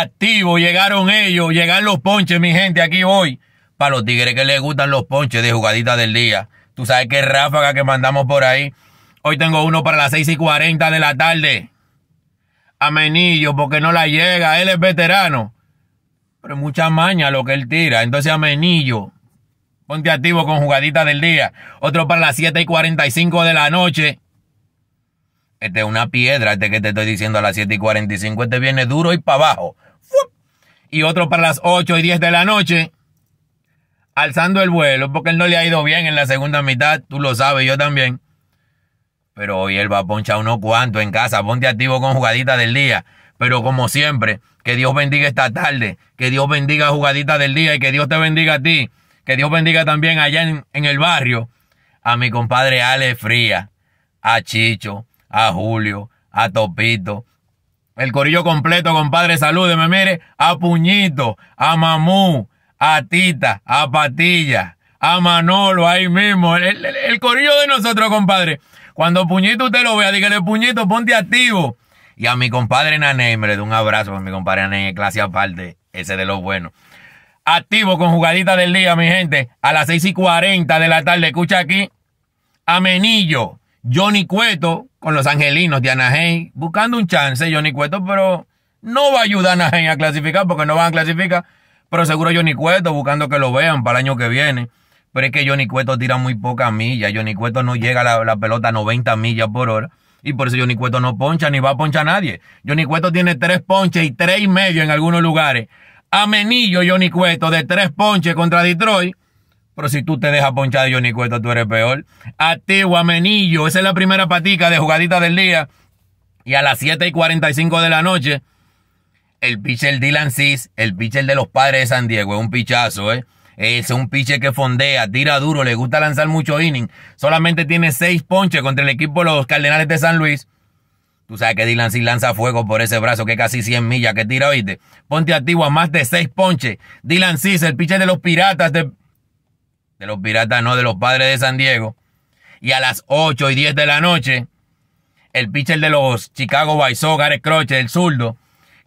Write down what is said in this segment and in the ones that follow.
activo. Llegaron ellos, llegan los ponches, mi gente, aquí hoy. Para los tigres que les gustan los ponches de jugadita del día. Tú sabes qué ráfaga que mandamos por ahí. Hoy tengo uno para las 6 y 40 de la tarde. amenillo, porque no la llega. Él es veterano. Pero mucha maña lo que él tira. Entonces amenillo, ponte activo con jugadita del día. Otro para las 7 y 45 de la noche. Este es una piedra, este que te estoy diciendo a las 7 y 45. Este viene duro y para abajo. Y otro para las 8 y 10 de la noche. Alzando el vuelo, porque él no le ha ido bien en la segunda mitad. Tú lo sabes, yo también. Pero hoy él va a ponchar unos cuantos en casa. Ponte activo con Jugadita del día. Pero como siempre, que Dios bendiga esta tarde. Que Dios bendiga Jugadita del día y que Dios te bendiga a ti. Que Dios bendiga también allá en, en el barrio. A mi compadre Ale Fría. A Chicho a Julio, a Topito, el corillo completo, compadre, salúdeme, mire, a Puñito, a Mamú, a Tita, a Patilla, a Manolo, ahí mismo, el, corillo de nosotros, compadre. Cuando Puñito usted lo vea, dígale, Puñito, ponte activo. Y a mi compadre Nané, me le doy un abrazo, a mi compadre Nané, clase aparte, ese de los buenos. Activo con jugadita del día, mi gente, a las 6 y 40 de la tarde, escucha aquí, a Menillo, Johnny Cueto con los angelinos de Anaheim, buscando un chance, Johnny Cueto, pero no va a ayudar a Anaheim a clasificar porque no van a clasificar. Pero seguro Johnny Cueto buscando que lo vean para el año que viene. Pero es que Johnny Cueto tira muy pocas millas. Johnny Cueto no llega a la, pelota a 90 millas por hora. Y por eso Johnny Cueto no poncha ni va a ponchar a nadie. Johnny Cueto tiene tres ponches y tres y medio en algunos lugares. Amenillo Johnny Cueto de tres ponches contra Detroit. Pero si tú te dejas ponchar de Johnny Cuesta, tú eres peor. A Menillo Esa es la primera patica de jugadita del día. Y a las 7 y 45 de la noche, el pitcher Dylan Cis, el pitcher de los padres de San Diego, es un pichazo, ¿eh? Es un pitcher que fondea, tira duro, le gusta lanzar mucho inning. Solamente tiene 6 ponches contra el equipo de los Cardenales de San Luis. Tú sabes que Dylan Cis lanza fuego por ese brazo que es casi 100 millas que tira, oíste. Ponte activo a más de 6 ponches. Dylan Cis, el pitcher de los Piratas de, de los piratas, no, de los padres de San Diego. Y a las 8 y 10 de la noche, el pitcher de los Chicago White Sox, Gareth Croce, el zurdo,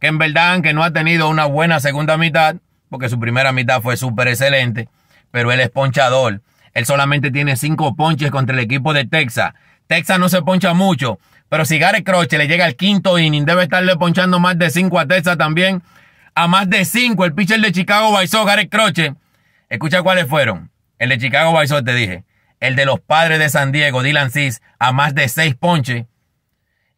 que en verdad aunque no ha tenido una buena segunda mitad, porque su primera mitad fue súper excelente, pero él es ponchador. Él solamente tiene 5 ponches contra el equipo de Texas. Texas no se poncha mucho, pero si Gareth Croce le llega al quinto inning, debe estarle ponchando más de 5 a Texas también. A más de 5 el pitcher de Chicago White Sox, Gareth Croce. Escucha cuáles fueron. El de Chicago White te dije. El de los padres de San Diego, Dylan Cis, a más de seis ponches.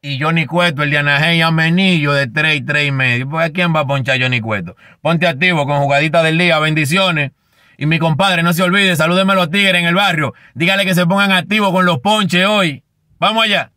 Y Johnny Cueto, el de Anaheim menillo de tres, y 3 y medio. ¿Pues a quién va a ponchar Johnny Cueto? Ponte activo con jugadita del día, bendiciones. Y mi compadre, no se olvide, salúdeme a los tigres en el barrio. Dígale que se pongan activos con los ponches hoy. Vamos allá.